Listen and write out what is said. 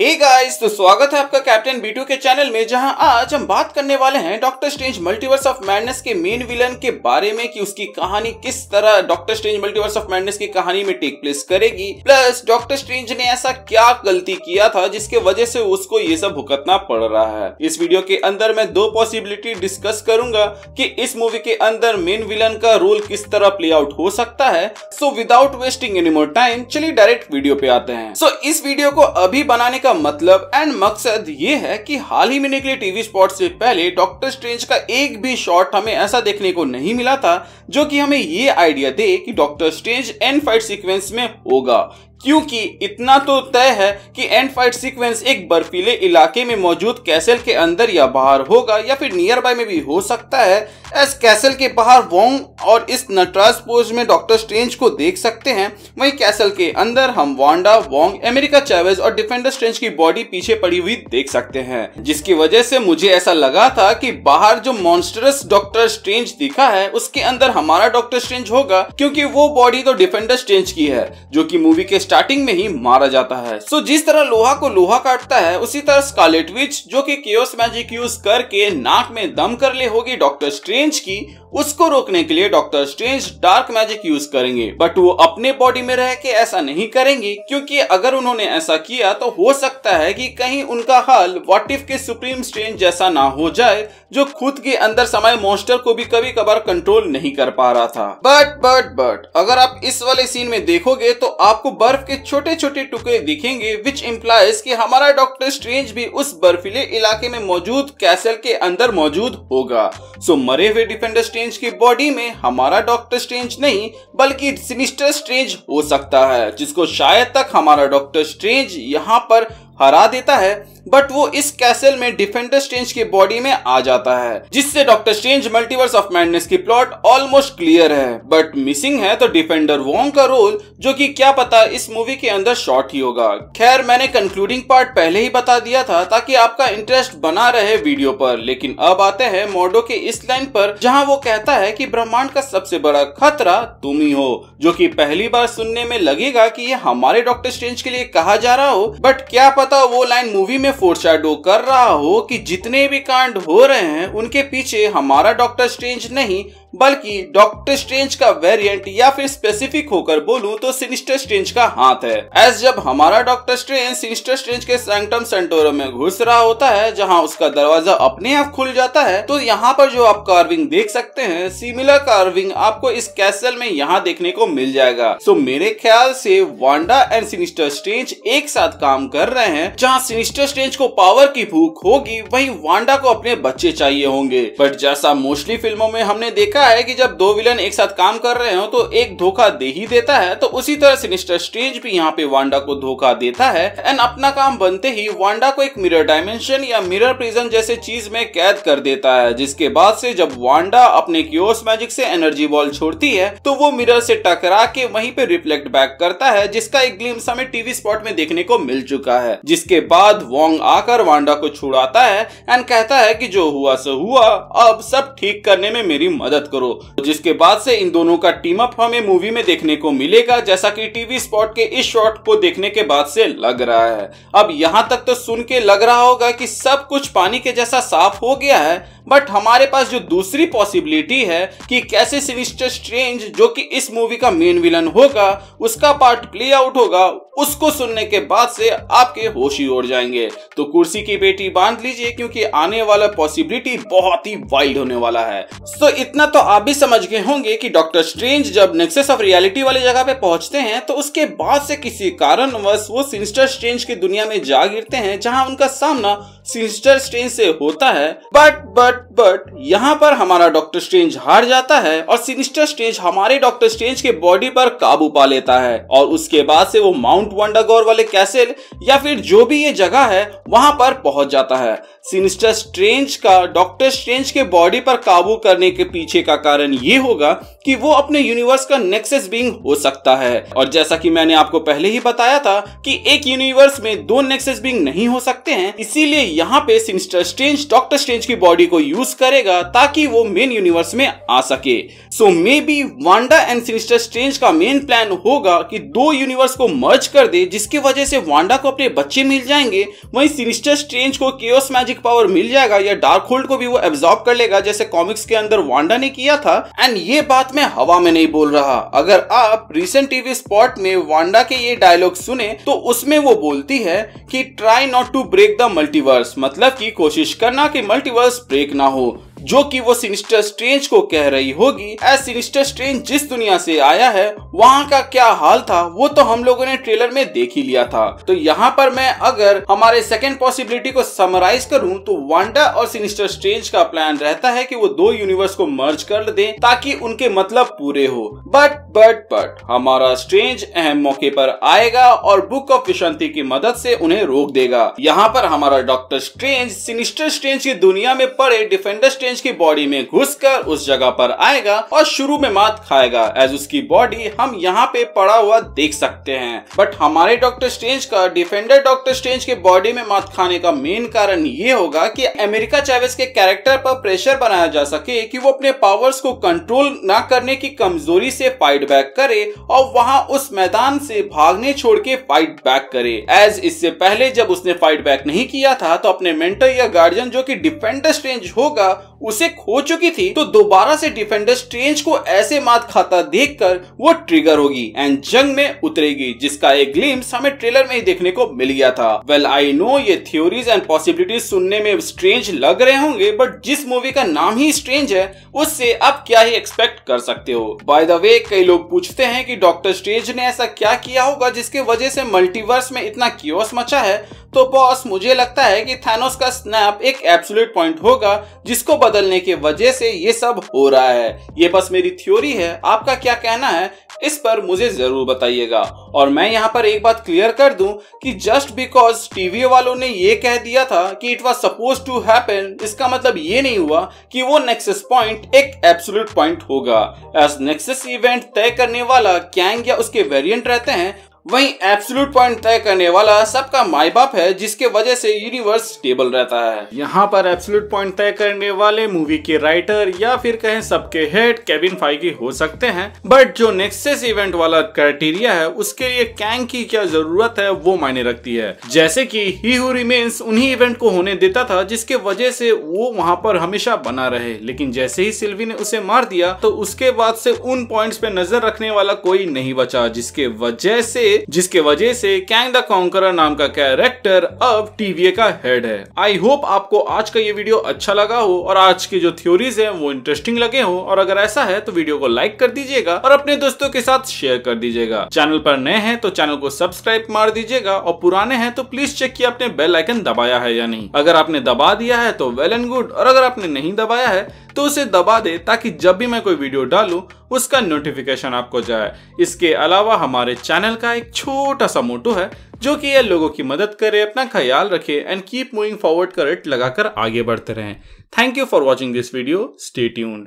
guys तो स्वागत है आपका कैप्टन बीटू के चैनल में जहां आज हम बात करने वाले हैं Doctor Strange Multiverse of Madness के मेन विलन के बारे में कि उसकी कहानी किस तरह Doctor Strange Multiverse of Madness की कहानी में टेक प्लेस करेगी प्लस डॉक्टर स्ट्रेंज ने ऐसा क्या गलती किया था जिसके वजह से उसको ये सब भुगतना पड़ रहा है इस वीडियो के अंदर मैं दो पॉसिबिलिटी डिस्कस करूंगा की इस मूवी के अंदर मेन विलन का रोल किस तरह प्ले आउट हो सकता है so without wasting any more time चलिए डायरेक्ट वीडियो पे आते हैं सो इस वीडियो को अभी बनाने का मतलब एंड मकसद ये है कि हाल ही में निकले टीवी स्पॉट से पहले डॉक्टर स्ट्रेंज का एक भी शॉट हमें ऐसा देखने को नहीं मिला था जो कि हमें ये आइडिया दे कि Doctor Strange end fight sequence में होगा क्योंकि इतना तो तय है कि एंड फाइट सीक्वेंस एक बर्फीले इलाके में मौजूद कैसल के अंदर या बाहर होगा या फिर नियर बाय में भी हो सकता है एस कैसल के बाहर वोंग और इस नटराज पोज में डॉक्टर स्ट्रेंज को देख सकते हैं वहीं कैसल के अंदर हम वांडा वोंग अमेरिका चैवेज और डिफेंडर स्ट्रेंज की बॉडी पीछे पड़ी हुई देख सकते हैं जिसकी वजह से मुझे ऐसा लगा था कि बाहर जो मॉन्स्टरस डॉक्टर स्ट्रेंज दिखा है उसके अंदर हमारा डॉक्टर स्ट्रेंज होगा क्योंकि वो बॉडी तो डिफेंडर स्ट्रेंज की है जो की मूवी के स्टार्टिंग में ही मारा जाता है सो जिस तरह लोहा को लोहा काटता है उसी तरह स्कालेट विच जो कि मैजिक यूज करके नाक में दम कर ले होगी डॉक्टर स्ट्रेंज की उसको रोकने के लिए Doctor Strange dark magic use करेंगे बट वो अपने बॉडी में रह के ऐसा नहीं करेंगे क्योंकि अगर उन्होंने ऐसा किया तो हो सकता है कि कहीं उनका हाल वॉट इफ के सुप्रीम स्ट्रेंज जैसा ना हो जाए जो खुद के अंदर समय मोस्टर को भी कभी कभार कंट्रोल नहीं कर पा रहा था बट बट बट अगर आप इस वाले सीन में देखोगे तो आपको बर्फ के छोटे छोटे टुकड़े दिखेंगे विच इम्प्लाइज की हमारा डॉक्टर स्ट्रेंज भी उस बर्फीले इलाके में मौजूद कैसल के अंदर मौजूद होगा सो मरे हुए डिफेंडर स्ट्रेंज की बॉडी में हमारा डॉक्टर स्ट्रेंज नहीं बल्कि सिनिस्टर स्ट्रेंज हो सकता है जिसको शायद तक हमारा डॉक्टर स्ट्रेंज यहाँ पर हरा देता है बट वो इस कैसल में डिफेंडर स्ट्रेंज के बॉडी में आ जाता है जिससे Doctor Strange Multiverse of Madness की प्लॉट ऑलमोस्ट क्लियर है बट मिसिंग है तो डिफेंडर वॉन्ग का रोल जो कि क्या पता इस मूवी के अंदर शॉर्ट ही होगा खैर मैंने कंक्लूडिंग पार्ट पहले ही बता दिया था ताकि आपका इंटरेस्ट बना रहे वीडियो पर लेकिन अब आते हैं मोडो के इस लाइन पर जहां वो कहता है कि ब्रह्मांड का सबसे बड़ा खतरा तुम ही हो जो कि पहली बार सुनने में लगेगा कि ये हमारे डॉक्टर स्ट्रेंज के लिए कहा जा रहा हो बट क्या पता वो लाइन मूवी में फोरशैडो कर रहा हो कि जितने भी कांड हो रहे हैं उनके पीछे हमारा डॉक्टर स्ट्रेंज नहीं बल्कि डॉक्टर स्ट्रेंज का वेरिएंट या फिर स्पेसिफिक होकर बोलूं तो सिनिस्टर स्ट्रेंज का हाथ है एस जब हमारा डॉक्टर स्ट्रेंज सिनिस्टर स्ट्रेंज के सैंक्टम सेंटोरम में घुस रहा होता है जहां उसका दरवाजा अपने आप खुल जाता है तो यहाँ पर जो आप कार्विंग देख सकते हैं सिमिलर कार्विंग आपको इस कैसल में यहाँ देखने को मिल जाएगा सो मेरे ख्याल से वांडा एंड सिनिस्टर स्ट्रेंज एक साथ काम कर रहे हैं जहाँ सिनिस्टर स्ट्रेंज को पावर की भूख होगी वही वांडा को अपने बच्चे चाहिए होंगे बट जैसा मोस्टली फिल्मों में हमने देखा होता है कि जब दो विलन एक साथ काम कर रहे हो तो एक धोखा दे ही देता है तो उसी तरह सिनिस्टर स्टेज भी यहाँ पे वांडा को धोखा देता है एंड अपना काम बनते ही वांडा को एक मिरर डायमेंशन या मिरर प्रिजन जैसे चीज में कैद कर देता है जिसके बाद से जब वांडा अपने क्योर्स मैजिक से एनर्जी बॉल छोड़ती है तो वो मिरर से टकरा के वहीं पे रिफ्लेक्ट बैक करता है जिसका एक ग्लिम्स हमें टीवी स्पॉट में देखने को मिल चुका है जिसके बाद वोंग आकर वांडा को छुड़ाता है एंड कहता है कि जो हुआ सो हुआ अब सब ठीक करने में मेरी मदद करो जिसके बाद से इन दोनों का टीम अप हमें मूवी में देखने को मिलेगा जैसा कि टीवी स्पॉट के इस शॉट को देखने के बाद से लग रहा है अब यहाँ तक तो सुन के लग रहा होगा कि सब कुछ पानी के जैसा साफ हो गया है बट हमारे पास जो दूसरी पॉसिबिलिटी है कि कैसे सिनिस्टर स्ट्रेंज जो कि इस मूवी का मेन विलन होगा उसका पार्ट प्ले आउट होगा उसको सुनने के बाद से आपके होश ही उड़ जाएंगे तो कुर्सी की बेटी बांध लीजिए क्योंकि आने वाला पॉसिबिलिटी बहुत ही वाइल्ड होने वाला है सो इतना तो तो आप भी समझ गए होंगे कि डॉक्टर स्ट्रेंज जब नेक्सेस ऑफ रियलिटी वाली जगह पे पहुंचते हैं तो उसके बाद से किसी कारणवश वो सिंस्टर स्ट्रेंज की दुनिया में जा गिरते हैं जहां उनका सामना सिंस्टर स्ट्रेंज से होता है बट बट बट यहाँ पर हमारा डॉक्टर स्ट्रेंज हार जाता है और सिनिस्टर स्ट्रेंज हमारे डॉक्टर स्ट्रेंज के बॉडी पर काबू पा लेता है और उसके बाद से वो माउंट वंडागोर वाले कैसल या फिर जो भी ये जगह है वहां पर पहुंच जाता है सिनिस्टर स्ट्रेंज का डॉक्टर स्ट्रेंज के बॉडी पर काबू करने के पीछे का का कारण ये होगा कि वो अपने यूनिवर्स का नेक्सस बींग हो सकता है और जैसा कि मैंने आपको पहले ही बताया था कि एक यूनिवर्स में दो नेक्सस बींग नहीं हो सकते हैं इसीलिए यहाँ पे सिंस्टर स्ट्रेंज डॉक्टर स्ट्रेंज की बॉडी को यूज करेगा ताकि वो मेन यूनिवर्स में आ सके so maybe Wanda and Sinister Strange का मेन प्लान होगा कि दो यूनिवर्स को मर्ज कर दे जिसकी वजह से वांडा को अपने बच्चे मिल जाएंगे वहीं सिनिस्टर स्ट्रेंज को केओस मैजिक पावर मिल जाएगा या डार्क होल्ड को भी वो एब्जॉर्ब कर लेगा जैसे कॉमिक्स के अंदर वांडा ने किया किया था एंड ये बात मैं हवा में नहीं बोल रहा अगर आप रिसेंट टीवी स्पॉट में वांडा के ये डायलॉग सुने तो उसमें वो बोलती है कि try not to break the multiverse मतलब की कोशिश करना कि मल्टीवर्स ब्रेक ना हो जो कि वो सिनिस्टर स्ट्रेंज को कह रही होगी एज सिनिस्टर स्ट्रेंज जिस दुनिया से आया है वहाँ का क्या हाल था वो तो हम लोगों ने ट्रेलर में देख ही लिया था तो यहाँ पर मैं अगर हमारे सेकेंड पॉसिबिलिटी को समराइज करूँ तो वांडा और सिनिस्टर स्ट्रेंज का प्लान रहता है की वो दो यूनिवर्स को मर्ज कर दे ताकि उनके मतलब पूरे हो बट बट बट हमारा स्ट्रेंज अहम मौके पर आएगा और बुक ऑफ विशांति की मदद से उन्हें रोक देगा यहाँ पर हमारा डॉक्टर स्ट्रेंज सिनिस्टर स्ट्रेंज की दुनिया में पड़े डिफेंडर स्ट्रेंज स्ट्रेंज की बॉडी में घुसकर उस जगह पर आएगा और शुरू में मात खाएगा एज उसकी बॉडी हम यहाँ पे पड़ा हुआ देख सकते हैं बट हमारे डॉक्टर स्ट्रेंज का डिफेंडर डॉक्टर स्ट्रेंज के बॉडी में मात खाने का मेन कारण ये होगा कि अमेरिका चैवेस के कैरेक्टर पर प्रेशर बनाया जा सके कि वो अपने पावर्स को कंट्रोल ना करने की कमजोरी से फाइट बैक करे और वहाँ उस मैदान से भागने छोड़ के फाइट बैक करे एज इससे पहले जब उसने फाइट बैक नहीं किया था तो अपने मेंटर या गार्जियन जो कि डिफेंडर स्ट्रेंज होगा उसे खो चुकी थी तो दोबारा से डिफेंडर स्ट्रेंज को ऐसे मात खाता कर वो ट्रिगर होगी एंड जंग में उतरेगी जिसका एक ग्लिम्स हमें ट्रेलर में ही देखने को मिल गया था वेल आई नो ये थ्योरीज एंड पॉसिबिलिटीज सुनने में स्ट्रेंज लग रहे होंगे बट जिस मूवी का नाम ही स्ट्रेंज है उससे आप क्या ही एक्सपेक्ट कर सकते हो बाय द वे कई लोग पूछते हैं कि डॉक्टर स्ट्रेंज ने ऐसा क्या किया होगा जिसके वजह से मल्टीवर्स में इतना क्योस मचा है तो बॉस मुझे लगता है कि थानोस का स्नैप एक एब्सोल्यूट पॉइंट होगा जिसको बदलने के वजह से ये सब हो रहा है ये बस मेरी थ्योरी है आपका क्या कहना है इस पर मुझे जरूर बताइएगा और मैं यहाँ पर एक बात क्लियर कर दूं कि जस्ट बिकॉज टीवी वालों ने ये कह दिया था कि it was suppose to happen इसका मतलब ये नहीं हुआ कि वो नेक्सस पॉइंट एक एब्सोल्यूट पॉइंट होगा एज नेक्सस इवेंट तय करने वाला कैंग या उसके वेरियंट रहते हैं वहीं एब्सोल्यूट पॉइंट तय करने वाला सबका माई बाप है जिसके वजह से यूनिवर्स स्टेबल रहता है यहाँ पर एब्सोल्यूट पॉइंट तय करने वाले मूवी के राइटर या फिर कहें सबके हेड केविन फाइगी हो सकते हैं बट जो नेक्सेस इवेंट वाला क्राइटेरिया है उसके लिए कैंग की क्या जरूरत है वो मायने रखती है जैसे की ही हु रिमेन्स उन्हीं इवेंट को होने देता था जिसके वजह से वो वहाँ पर हमेशा बना रहे लेकिन जैसे ही सिल्वी ने उसे मार दिया तो उसके बाद से उन पॉइंट्स पे नजर रखने वाला कोई नहीं बचा जिसके वजह से जिसके वजह से कैंग द कॉन्कर नाम का कैरेक्टर अब टीवीए का हेड है आई होप आपको आज का ये वीडियो अच्छा लगा हो और आज की जो थ्योरीज है वो इंटरेस्टिंग लगे हो और अगर ऐसा है तो वीडियो को लाइक कर दीजिएगा और अपने दोस्तों के साथ शेयर कर दीजिएगा चैनल पर नए हैं तो चैनल को सब्सक्राइब मार दीजिएगा और पुराने हैं तो प्लीज चेक किया आपने बेल आइकन दबाया है या नहीं अगर आपने दबा दिया है तो वेल एंड गुड और अगर आपने नहीं दबाया है तो उसे दबा दे ताकि जब भी मैं कोई वीडियो डालूं उसका नोटिफिकेशन आपको जाए इसके अलावा हमारे चैनल का एक छोटा सा मोटो है जो कि ये लोगों की मदद करे अपना ख्याल रखे and keep moving forward rate लगाकर आगे बढ़ते रहें thank you for watching this video stay tuned